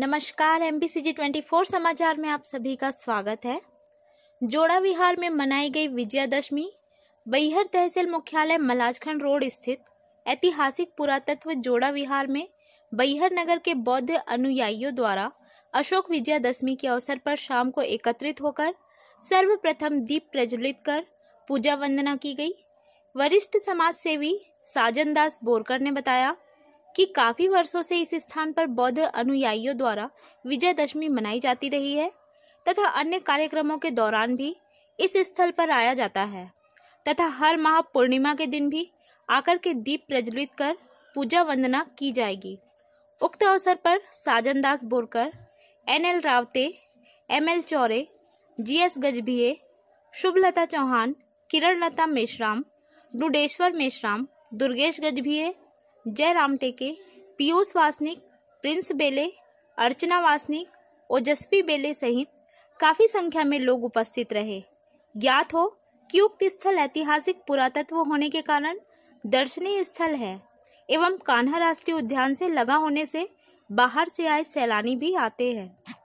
नमस्कार M B C समाचार में आप सभी का स्वागत है जोड़ा विहार में मनाई गई विजयादशमी बैहर तहसील मुख्यालय मलाजखंड रोड स्थित ऐतिहासिक पुरातत्व जोड़ा विहार में बैहर नगर के बौद्ध अनुयायियों द्वारा अशोक विजयादशमी के अवसर पर शाम को एकत्रित होकर सर्वप्रथम दीप प्रज्वलित कर पूजा वंदना की गई वरिष्ठ समाज सेवी साजन दास बोरकर ने बताया कि काफ़ी वर्षों से इस स्थान पर बौद्ध अनुयायियों द्वारा विजयदशमी मनाई जाती रही है तथा अन्य कार्यक्रमों के दौरान भी इस स्थल पर आया जाता है तथा हर माह पूर्णिमा के दिन भी आकर के दीप प्रज्वलित कर पूजा वंदना की जाएगी उक्त अवसर पर Sajan Das Borkar N L Rawate M L Chaure G S Gajbhiye Shubhlata Chauhan Kiran Lata Meshram Dudeshwar Meshram Durgesh Gajbhiye Jay Teke Piyush Wasnik Prince बेले अर्चना वासनिक ओजस्वी बेले सहित काफ़ी संख्या में लोग उपस्थित रहे ज्ञात हो कि उक्त स्थल ऐतिहासिक पुरातत्व होने के कारण दर्शनीय स्थल है एवं कान्हा राष्ट्रीय उद्यान से लगा होने से बाहर से आए सैलानी भी आते हैं